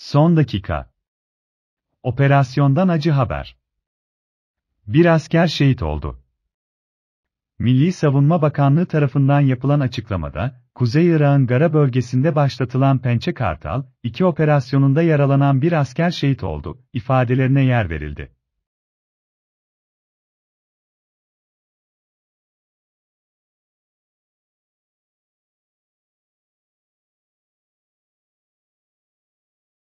Son dakika. Operasyondan acı haber. Bir asker şehit oldu. Milli Savunma Bakanlığı tarafından yapılan açıklamada, Kuzey Irak'ın Gara bölgesinde başlatılan Pençe Kartal, iki operasyonunda yaralanan bir asker şehit oldu, ifadelerine yer verildi.